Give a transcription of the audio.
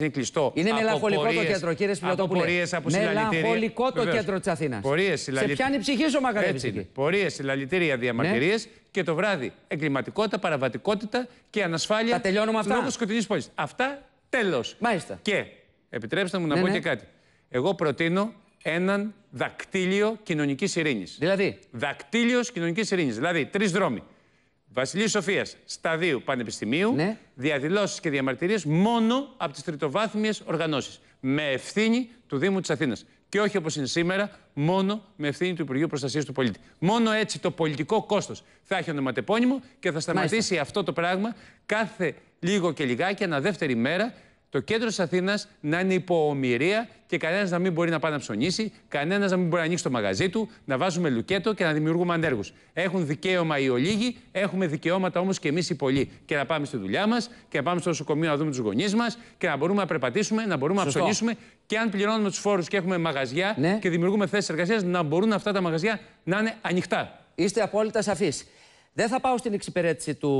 Είναι κλειστό. Είναι μελαγχολικό το κέντρο, κύριε Σπιλωτόπουλε. Μελαγχολικό το κέντρο της Αθήνα. Σε πιάνει ψυχή ο Μακαρέβη. Πορείες, συλλαλητήρια, διαμαρτυρίες ναι. και το βράδυ εγκληματικότητα, παραβατικότητα και ανασφάλεια. Τα τελειώνουμε αυτά. Λόγω σκοτεινής πόλης. Αυτά τέλος. Μάλιστα. Και επιτρέψτε μου να ναι, πω ναι. και κάτι. Εγώ προτείνω έναν δακτήλιο κοινωνικής ειρήνης. Δηλαδή. Δακτήλιο κοινωνικής ειρήνης. Δηλαδή, τρεις δρόμοι. Βασιλή Σοφία, σταδίου Πανεπιστημίου, ναι. διαδηλώσεις και διαμαρτυρίες μόνο από τις τριτοβάθμιες οργανώσεις. Με ευθύνη του Δήμου της Αθήνας. Και όχι όπως είναι σήμερα, μόνο με ευθύνη του Υπουργείου Προστασίας του Πολίτη. Μόνο έτσι το πολιτικό κόστος θα έχει ονοματεπώνυμο και θα σταματήσει αυτό το πράγμα κάθε λίγο και λιγάκι, ανά δεύτερη μέρα, το κέντρο της Αθήνας να είναι υπό ομοιρία και κανένας να μην μπορεί να πάει να ψωνίσει, κανένας να μην μπορεί να ανοίξει το μαγαζί του, να βάζουμε λουκέτο και να δημιουργούμε ανέργου. Έχουν δικαίωμα οι ολίγοι, έχουμε δικαιώματα όμως και εμείς οι πολλοί. Και να πάμε στη δουλειά μας και να πάμε στο νοσοκομείο να δούμε τους γονείς μας και να μπορούμε να περπατήσουμε, να μπορούμε να ψωνίσουμε. Και αν πληρώνουμε τους φόρους και έχουμε μαγαζιά ναι. και δημιουργούμε θέσεις εργασίας, να μπορούν αυτά τα μαγαζιά να είναι ανοιχτά. Είστε απόλυτα σαφείς. Δεν θα πάω στην εξυπηρέτηση του